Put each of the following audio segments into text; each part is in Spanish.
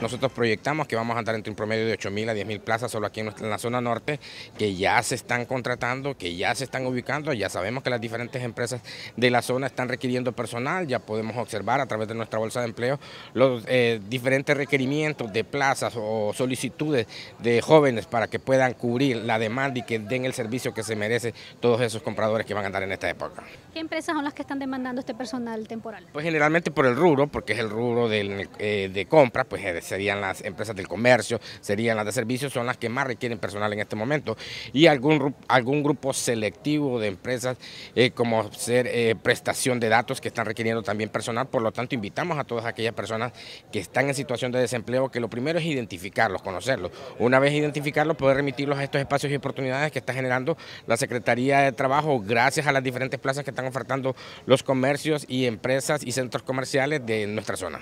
Nosotros proyectamos que vamos a andar entre un promedio de 8.000 a 10.000 plazas solo aquí en, la zona norte, que ya se están contratando, que ya se están ubicando, ya sabemos que las diferentes empresas de la zona están requiriendo personal, ya podemos observar a través de nuestra bolsa de empleo los eh, diferentes requerimientos de plazas o solicitudes de jóvenes para que puedan cubrir la demanda y que den el servicio que se merece todos esos compradores que van a andar en esta época. ¿Qué empresas son las que están demandando este personal temporal? Pues generalmente por el rubro, porque es el rubro eh, de compra, pues es serían las empresas del comercio, serían las de servicios, son las que más requieren personal en este momento. Y algún, algún grupo selectivo de empresas eh, como ser eh, prestación de datos que están requiriendo también personal. Por lo tanto, invitamos a todas aquellas personas que están en situación de desempleo que lo primero es identificarlos, conocerlos. Una vez identificarlos, poder remitirlos a estos espacios y oportunidades que está generando la Secretaría de Trabajo gracias a las diferentes plazas que están ofertando los comercios y empresas y centros comerciales de nuestra zona.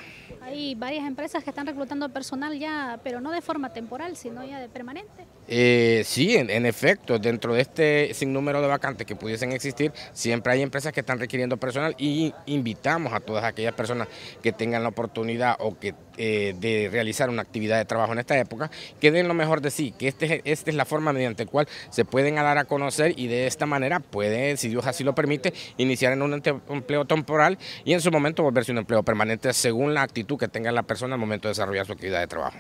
Hay varias empresas que están reclutando personal ya, pero no de forma temporal, sino ya de permanente. Eh, sí, en, efecto, dentro de este sinnúmero de vacantes que pudiesen existir, siempre hay empresas que están requiriendo personal y invitamos a todas aquellas personas que tengan la oportunidad o que eh, de realizar una actividad de trabajo en esta época, que den lo mejor de sí, que este, esta es la forma mediante la cual se pueden dar a conocer y de esta manera pueden, si Dios así lo permite, iniciar en un empleo temporal y en su momento volverse un empleo permanente según la actitud que tenga la persona al momento de desarrollar su actividad de trabajo.